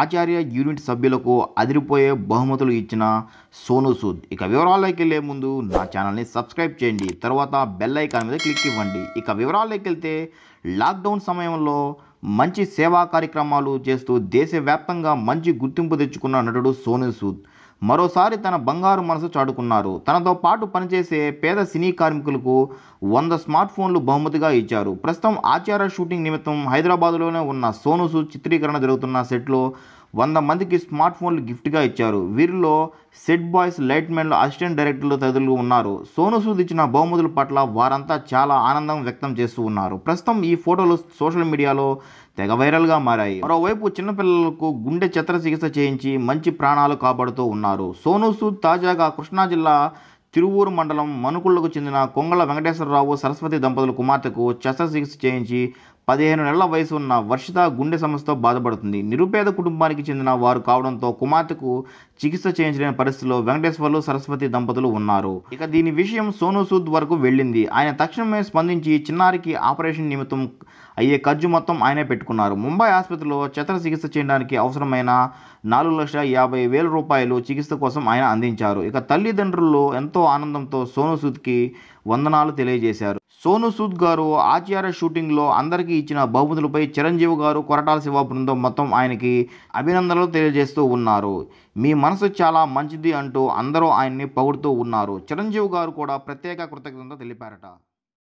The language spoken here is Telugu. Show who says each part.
Speaker 1: ఆచార్య యూనిట్ సభ్యులకు అదిరిపోయే బహుమతులు ఇచ్చిన సోనూ సూద్ ఇక వివరాల్లోకి వెళ్ళే ముందు నా ఛానల్ని సబ్స్క్రైబ్ చేయండి తర్వాత బెల్ ఐకాన్ మీద క్లిక్ ఇవ్వండి ఇక వివరాల్లోకి వెళ్తే లాక్డౌన్ సమయంలో మంచి సేవా కార్యక్రమాలు చేస్తూ దేశవ్యాప్తంగా మంచి గుర్తింపు తెచ్చుకున్న నటుడు సోనూ సూద్ మరోసారి తన బంగారు మనసు చాడుకున్నారు తనతో పాటు పనిచేసే పేద సినీ కార్మికులకు వంద స్మార్ట్ ఫోన్లు బహుమతిగా ఇచ్చారు ప్రస్తుతం ఆచార షూటింగ్ నిమిత్తం హైదరాబాదులోనే ఉన్న సోనూ సూద్ చిత్రీకరణ జరుగుతున్న సెట్లో వంద మందికి స్మార్ట్ ఫోన్లు గిఫ్ట్గా ఇచ్చారు వీరిలో సెట్ బాయ్స్ లైట్మెన్లు అసిస్టెంట్ డైరెక్టర్లు తదితరులు ఉన్నారు సోను సూద్ ఇచ్చిన బహుమతుల పట్ల వారంతా చాలా ఆనందం వ్యక్తం చేస్తూ ఉన్నారు ప్రస్తుతం ఈ ఫోటోలు సోషల్ మీడియాలో తెగ వైరల్గా మారాయి మరోవైపు చిన్నపిల్లలకు గుండె చికిత్స చేయించి మంచి ప్రాణాలు కాపాడుతూ ఉన్నారు సోను సూద్ తాజాగా కృష్ణా జిల్లా తిరువూరు మండలం మనుకుళ్లకు చెందిన కొంగళ వెంకటేశ్వరరావు సరస్వతి దంపతుల కుమార్తెకు శస్త్రచికిత్స చేయించి పదిహేను నెలల వయసు ఉన్న వర్షిత గుండె సమస్యతో బాధపడుతుంది నిరుపేద కుటుంబానికి చెందిన వారు కావడంతో కుమార్తెకు చికిత్స చేయించలేని పరిస్థితిలో వెంకటేశ్వర్లు సరస్వతి దంపతులు ఉన్నారు ఇక దీని విషయం సోనూ సూద్ వరకు వెళ్ళింది ఆయన తక్షణమే స్పందించి చిన్నారికి ఆపరేషన్ నిమిత్తం అయ్యే ఖర్చు మొత్తం ఆయనే పెట్టుకున్నారు ముంబై ఆసుపత్రిలో చిత్ర చికిత్స చేయడానికి అవసరమైన నాలుగు లక్షల యాభై వేల రూపాయలు చికిత్స కోసం ఆయన అందించారు ఇక తల్లిదండ్రులు ఎంతో ఆనందంతో సోనూ సూద్కి వందనాలు తెలియజేశారు సోను సూద్ గారు ఆచార్య షూటింగ్లో అందరికీ ఇచ్చిన బహుమతులపై చిరంజీవి గారు కొరటాల శివ బృందం మొత్తం ఆయనకి అభినందనలు తెలియజేస్తూ ఉన్నారు మీ మనసు చాలా మంచిది అంటూ అందరూ ఆయన్ని పొగుడుతూ ఉన్నారు చిరంజీవి గారు కూడా ప్రత్యేక కృతజ్ఞత తెలిపారట